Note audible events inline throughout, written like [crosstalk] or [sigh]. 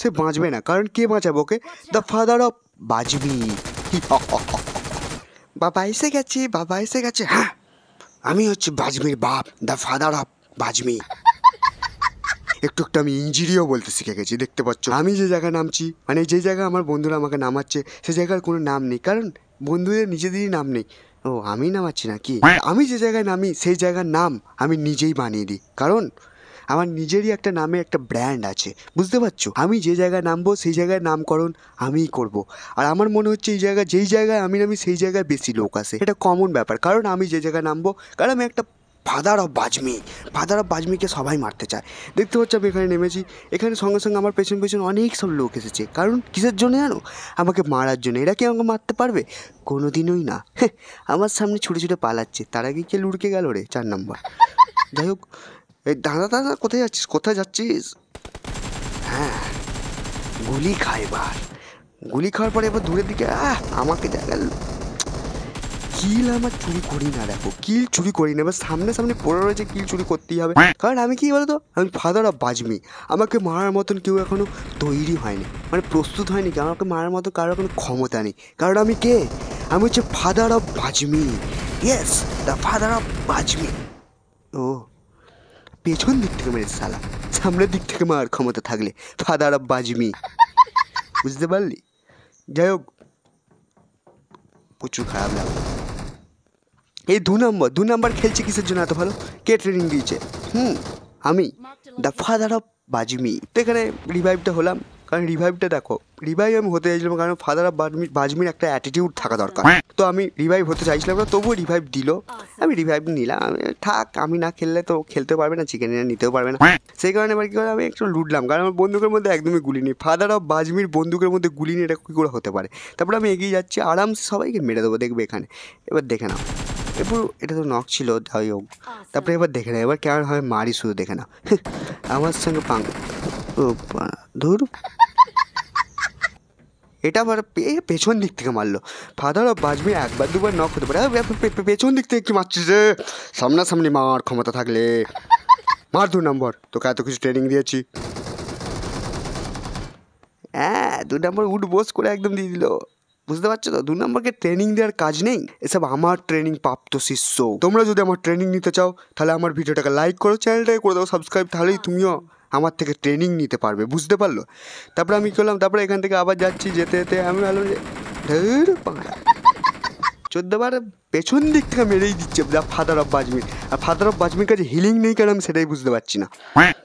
সে বাঁচবে না কারণ কে বাঁচাবো ওকে দ্য ফাদার অফ বাজবি বাবা এসে গেছে বাবা এসে গেছে হ্যাঁ আমি হচ্ছে বাজমির বাপ দ্য ফাদার অফ বাজমি একটু একটু আমি ইঞ্জিরিও বলতে শিখে গেছি দেখতে পাচ্ছ আমি যে জায়গায় নামছি মানে যে জায়গায় আমার বন্ধুরা আমাকে নামাচ্ছে সে জায়গার কোনো নাম নেই কারণ বন্ধুদের নিজেদেরই নাম নেই ও আমি নামাচ্ছি না কি হ্যাঁ। আমি যে জায়গায় নামি সেই জায়গার নাম আমি নিজেই বানিয়ে দিই কারণ আমার নিজেরই একটা নামে একটা ব্র্যান্ড আছে বুঝতে পারছো আমি যে জায়গায় নামবো সেই জায়গায় নামকরণ আমিই করব। আর আমার মনে হচ্ছে এই জায়গায় যেই জায়গায় আমি নামি সেই জায়গায় বেশি লোক আসে এটা কমন ব্যাপার কারণ আমি যে জায়গায় নামবো কারণ আমি একটা ফাদার অফ বাজমি ফাদার অফ বাজমিকে সবাই মারতে চায় দেখতে পাচ্ছি আমি এখানে নেমেছি এখানে সঙ্গে সঙ্গে আমার পেছন পেছন অনেক সব লোক এসেছে কারণ কিসের জন্য জানো আমাকে মারার জন্য এরা কি আমাকে মারতে পারবে কোনো দিনই না [laughs] আমার সামনে ছুটে ছুটে পালাচ্ছে তার আগে কে লুড়কে গেল রে চার নম্বর যাই হোক এই দাঁড়া দাঁড়া কোথায় যাচ্ছিস কোথায় যাচ্ছিস হ্যাঁ গুলি খা এবার গুলি খাওয়ার পরে এবার দূরের দিকে আহ আমাকে দেখা কিল আমার চুরি করি না দেখো কিল চুরি করি না এবার সামনে সামনে পড়ে রয়েছে কিল চুরি করতেই হবে কারণ আমি কি বলতো আমি ফাদার অফ বাজমি আমাকে মারার মতন কেউ এখনও তৈরি হয়নি মানে প্রস্তুত হয়নি কি আমাকে মারার মতো কারোর কোনো ক্ষমতা নেই কারণ আমি কে আমি হচ্ছে ফাদার অফ বাজমি ইয়েস দ্য ফাদার অফ বাজমি ও পেছন দিক থেকে মেরেছে সালা সামনের দিক থেকে মার ক্ষমতা থাকলে ফাদার অফ বাজমি বুঝতে পারলি যাই হোক প্রচুর খারাপ লাগলো এই দু নম্বর দু নম্বর খেলছে কিসের জন্য এত ভালো কে ট্রেনিং দিয়েছে হুম আমি দ্য ফাদার অফ বাজমি তো এখানে রিভাইভটা হলাম কারণ রিভাইভটা দেখো রিভাইভ আমি হতে চাইছিলাম কারণ ফাদার অফ বাজমির একটা অ্যাটিটিউড থাকা দরকার হ্যাঁ। তো আমি রিভাইভ হতে চাইছিলাম না তবুও রিভাইভ দিল আমি রিভাইভ নিলাম থাক আমি না খেললে তো খেলতেও পারবে না চিকেন নিতেও পারবে না হ্যাঁ। সেই কারণে এবার কী করে আমি একটু লুটলাম কারণ আমার বন্দুকের মধ্যে একদমই গুলি নেই ফাদার অফ বাজমির বন্দুকের মধ্যে গুলি নেই এটা কী করে হতে পারে তারপরে আমি এগিয়ে যাচ্ছি আরামসে সবাইকে মেরে দেবো দেখবে এখানে এবার দেখে নাও এবার এটা তো নখ ছিল যাই হোক তারপরে এবার দেখে না এবার কেমন হয় মারি শুধু দেখে না [laughs] আমার সঙ্গে পাঙ্ক ও ধুর এটা আবার পেছন দিক থেকে মারলো ফাদার অফ বাজবে একবার দুবার নক হতে পারে পেছন দিক থেকে কি মারছিস রে সামনাসামনি মার ক্ষমতা থাকলে মার দু নম্বর তোকে এত কিছু ট্রেনিং দিয়েছি হ্যাঁ দু নম্বর উড বোস করে একদম দিয়ে দিল বুঝতে পারছো তো দু নম্বরকে ট্রেনিং দেওয়ার কাজ নেই এসব আমার ট্রেনিং প্রাপ্ত শিষ্য তোমরা যদি আমার ট্রেনিং নিতে চাও তাহলে আমার ভিডিওটাকে লাইক করো চ্যানেলটাকে করে দাও সাবস্ক্রাইব তাহলেই তুমিও আমার থেকে ট্রেনিং নিতে পারবে বুঝতে পারলো তারপরে আমি করলাম তারপরে এখান থেকে আবার যাচ্ছি যেতে যেতে আমি ভালো চোদ্দবার পেছন দিক থেকে মেরেই দিচ্ছে ফাদার অফ বাজমির আর ফাদার অফ বাজমির কাছে হিলিং নেই কারণ আমি সেটাই বুঝতে পারছি না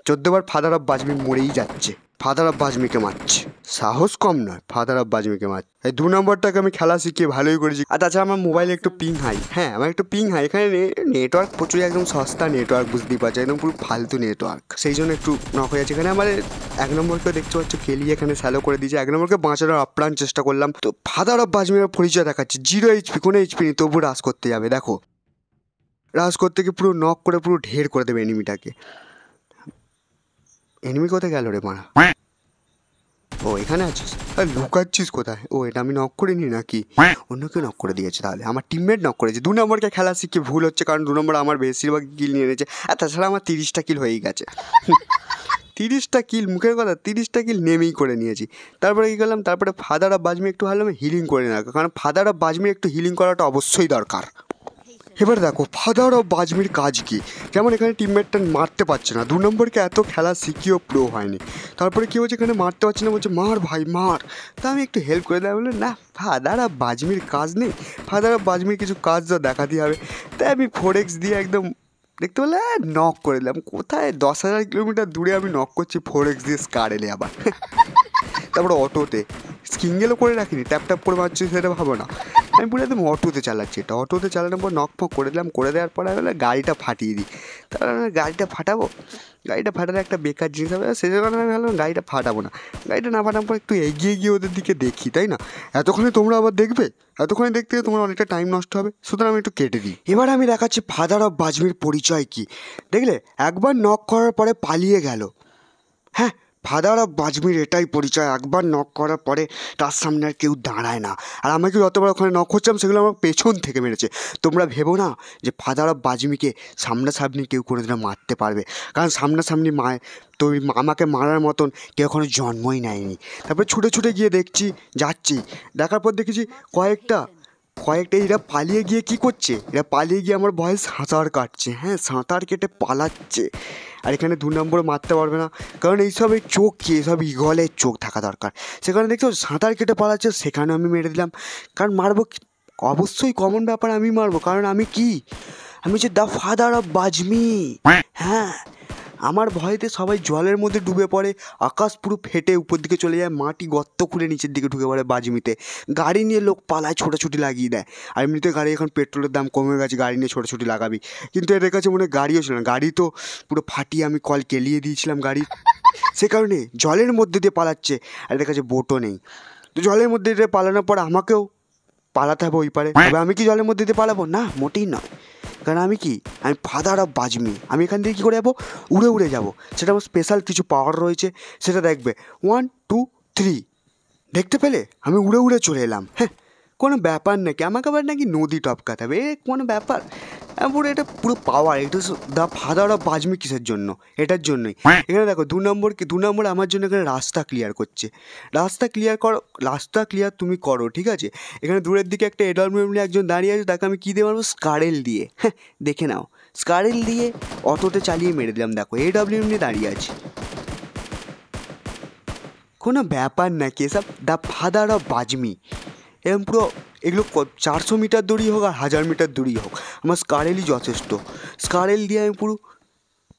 চোদ্দবার ফাদার অফ বাজমির মরেই যাচ্ছে ফাদার আব্বাস আজমিকে মারছে সাহস কম নয় ফাদার অফ আজমিকে মারছে এই দু নম্বরটাকে আমি খেলা শিখিয়ে ভালোই করেছি আর তাছাড়া আমার মোবাইলে একটু পিং হাই হ্যাঁ আমার একটু পিং হাই এখানে নেটওয়ার্ক প্রচুর একদম সস্তা নেটওয়ার্ক বুঝতেই পারছে একদম পুরো ফালতু নেটওয়ার্ক সেই জন্য একটু নক হয়ে যাচ্ছে এখানে আমার এক নম্বরকে দেখতে পাচ্ছ খেলি এখানে স্যালো করে দিয়েছে এক নম্বরকে বাঁচানোর আপ্রাণ চেষ্টা করলাম তো ফাদার অফ আজমির পরিচয় দেখাচ্ছে জিরো এইচপি কোনো এইচপি নেই তবু রাস করতে যাবে দেখো রাস করতে গিয়ে পুরো নক করে পুরো ঢের করে দেবে এনিমিটাকে এনিমি কোথায় গেল রে মারা ও এখানে আছিস আর লুকাচ্ছিস কোথায় ও এটা আমি নক করে নি নাকি অন্য কেউ নক করে দিয়েছে তাহলে আমার টিমমেট নক করেছে দু নম্বরকে খেলা শিখে ভুল হচ্ছে কারণ দু নম্বর আমার বেশিরভাগ কিল নিয়ে নিয়েছে আর তাছাড়া আমার তিরিশটা কিল হয়েই গেছে [laughs] তিরিশটা কিল মুখের কথা তিরিশটা কিল নেমেই করে নিয়েছি তারপরে কী করলাম তারপরে ফাদার আর বাজমি একটু ভালো হিলিং করে নেওয়া কারণ ফাদার আর বাজমি একটু হিলিং করাটা অবশ্যই দরকার এবার দেখো ফাদার অফ বাজমির কাজ কি যেমন এখানে টিমমেটটা মারতে পারছে না দু নম্বরকে এত খেলা শিখিয়েও প্রো হয়নি তারপরে কী হচ্ছে এখানে মারতে পারছে না বলছে মার ভাই মার তা আমি একটু হেল্প করে দেয় বলে না ফাদার অফ বাজমির কাজ নেই ফাদার অফ বাজমির কিছু কাজ তো দিয়ে হবে তাই আমি ফোরেক্স দিয়ে একদম দেখতে পেলে নক করে দিলাম কোথায় দশ হাজার কিলোমিটার দূরে আমি নক করছি ফোর এক্স দিয়ে স্কার এলে আবার [laughs] তারপরে অটোতে স্কিঙ্গেলও করে রাখিনি ট্যাপ ট্যাপ করে মারছি সেটা ভাবো না আমি বলে একদম অটোতে চালাচ্ছি এটা অটোতে চালানোর পর নক ফক করে দিলাম করে দেওয়ার পর আমি গাড়িটা ফাটিয়ে দিই তাহলে গাড়িটা ফাটাবো গাড়িটা ফাটালে একটা বেকার জিনিস হবে সেই কারণে আমি ভাবলাম গাড়িটা ফাটাবো না গাড়িটা না ফাটার পর একটু এগিয়ে গিয়ে ওদের দিকে দেখি তাই না এতক্ষণে তোমরা আবার দেখবে এতক্ষণে দেখতে তোমার অনেকটা টাইম নষ্ট হবে সুতরাং আমি একটু কেটে দিই এবার আমি দেখাচ্ছি ফাদার অফ বাজমির পরিচয় কি দেখলে একবার নক করার পরে পালিয়ে গেল ফাদার অফ বাজমির এটাই পরিচয় একবার নক করার পরে তার সামনে আর কেউ দাঁড়ায় না আর আমি কি যতবার ওখানে নক করছিলাম সেগুলো আমার পেছন থেকে মেরেছে তোমরা ভেবো না যে ফাদার অফ বাজমিকে সামনাসামনি কেউ কোনোদিনও মারতে পারবে কারণ সামনাসামনি মায় তো আমাকে মারার মতন কেউ এখনও জন্মই নেয়নি তারপরে ছুটে ছুটে গিয়ে দেখছি যাচ্ছি দেখার পর দেখেছি কয়েকটা কয়েকটা এরা পালিয়ে গিয়ে কি করছে এরা পালিয়ে গিয়ে আমার ভয়ে সাঁতার কাটছে হ্যাঁ সাঁতার কেটে পালাচ্ছে আর এখানে দু নম্বর মারতে পারবে না কারণ এইসবের চোখ কি এইসব ইগলের চোখ থাকা দরকার সেখানে দেখছো সাঁতার কেটে পালাচ্ছে সেখানে আমি মেরে দিলাম কারণ মারবো অবশ্যই কমন ব্যাপার আমি মারবো কারণ আমি কি আমি হচ্ছে দ্য ফাদার অফ বাজমি হ্যাঁ আমার ভয়েতে সবাই জলের মধ্যে ডুবে পড়ে আকাশ পুরো ফেটে উপর দিকে চলে যায় মাটি গর্ত খুলে নিচের দিকে ঢুকে পড়ে বাজমিতে গাড়ি নিয়ে লোক পালায় ছোটাছুটি লাগিয়ে দেয় আর এমনিতে গাড়ি এখন পেট্রোলের দাম কমে গেছে গাড়ি নিয়ে ছোটাছুটি লাগাবি কিন্তু এদের কাছে মনে গাড়িও ছিল না গাড়ি তো পুরো ফাটিয়ে আমি কল কেলিয়ে দিয়েছিলাম গাড়ি সে কারণে জলের মধ্যে দিয়ে পালাচ্ছে আর এদের কাছে বোটও নেই তো জলের মধ্যে দিয়ে পালানোর পর আমাকেও পালাতে হবে ওই পারে তবে আমি কি জলের মধ্যে দিয়ে পালাবো না মোটেই নয় কারণ আমি কি আমি ফাদার অফ বাজমি আমি এখান থেকে কী করে যাবো উড়ে উড়ে যাব সেটা আমার স্পেশাল কিছু পাওয়ার রয়েছে সেটা দেখবে ওয়ান টু থ্রি দেখতে পেলে আমি উড়ে উড়ে চলে এলাম হ্যাঁ কোনো ব্যাপার নাকি আমাকে আবার নাকি নদী টপকাতে হবে এ কোনো ব্যাপার হ্যাঁ, পুরো এটা পুরো পাওয়ার এটা দা ফাদার অফ বাজমি কিসের জন্য এটার জন্যই এখানে দেখো দু নম্বর কি দু নম্বর আমার জন্য এখানে রাস্তা ক্লিয়ার করছে রাস্তা ক্লিয়ার কর রাস্তা ক্লিয়ার তুমি করো ঠিক আছে এখানে দূরের দিকে একটা এডলমেন্ট নিয়ে একজন দাঁড়িয়ে আছে তাকে আমি কী দিয়ে পারবো স্কারেল দিয়ে [laughs] হ্যাঁ দেখে নাও স্কারেল দিয়ে অটোতে চালিয়ে মেরে দিলাম দেখো এডাব্লিউ নিয়ে দাঁড়িয়ে আছে কোনো ব্যাপার না কি এসব দা ফাদার অফ বাজমি এরম পুরো এগুলো চারশো মিটার দূরেই হোক আর হাজার মিটার দূরেই হোক আমার স্কারেলই যথেষ্ট স্কারেল দিয়ে আমি পুরো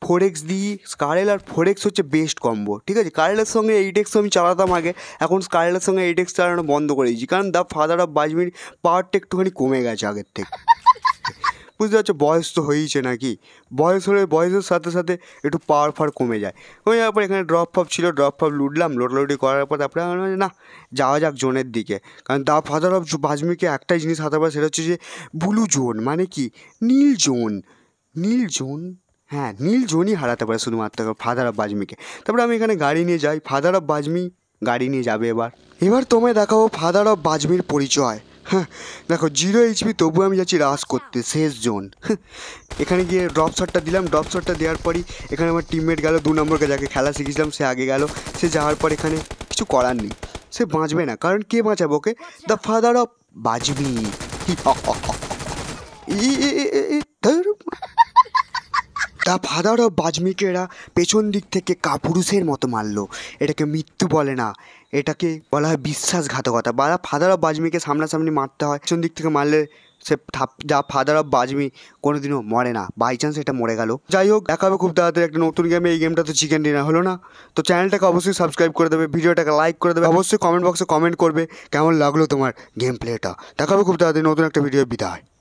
ফোরেক্স দিই স্কারেল আর ফোরেক্স হচ্ছে বেস্ট কম্বো ঠিক আছে কারেলের সঙ্গে এইট এক্স আমি চালাতাম আগে এখন স্কারেলের সঙ্গে এইট এক্স চালানো বন্ধ করে দিয়েছি কারণ দ্য ফাদার অফ বাজমির পাওয়ারটা একটুখানি কমে গেছে আগের থেকে বুঝতে পারছো বয়স তো হয়েইছে নাকি বয়স হলে বয়সের সাথে সাথে একটু পাওয়ার ফার কমে যায় ওই যাওয়ার পর এখানে ড্রপ ফপ ছিল ড্রপ ফপ লুটলাম লোটলোটি করার পর তারপরে না যাওয়া যাক জোনের দিকে কারণ দা ফাদার অফ বাজমিকে একটাই জিনিস হাতে পারে সেটা হচ্ছে যে ব্লু জোন মানে কি নীল জোন নীল জোন হ্যাঁ নীল জোনই হারাতে পারে শুধুমাত্র ফাদার অফ বাজমিকে তারপরে আমি এখানে গাড়ি নিয়ে যাই ফাদার অফ বাজমি গাড়ি নিয়ে যাবে এবার এবার তোমায় দেখাবো ফাদার অফ বাজমির পরিচয় হ্যাঁ দেখো জিরো এইচপি তবু আমি যাচ্ছি রাস করতে শেষ জোন হ্যাঁ, এখানে গিয়ে ড্রপ শটটা দিলাম ড্রপ শটটা দেওয়ার পরই এখানে আমার টিমমেট গেলো দু নম্বরকে যাকে খেলা শিখেছিলাম সে আগে গেল সে যাওয়ার পর এখানে কিছু করার নেই সে বাঁচবে না কারণ কে বাঁচাবো ওকে দ্য ফাদার অফ বাজবি তা ফাদার অফ বাজমিকেরা এরা পেছন দিক থেকে কাপুরুষের মতো মারলো এটাকে মৃত্যু বলে না এটাকে বলা হয় বিশ্বাসঘাতকতা বা ফাদার অফ বাজমিকে সামনাসামনি মারতে হয় পিছন দিক থেকে মারলে সে যা ফাদার অফ বাজমি কোনোদিনও মরে না বাই চান্স এটা মরে গেল যাই হোক দেখা হবে খুব তাড়াতাড়ি একটা নতুন গেমে এই গেমটা তো চিকেন ডিনার হলো না তো চ্যানেলটাকে অবশ্যই সাবস্ক্রাইব করে দেবে ভিডিওটাকে লাইক করে দেবে অবশ্যই কমেন্ট বক্সে কমেন্ট করবে কেমন লাগলো তোমার গেম প্লেটা দেখা হবে খুব তাড়াতাড়ি নতুন একটা ভিডিও বিদায়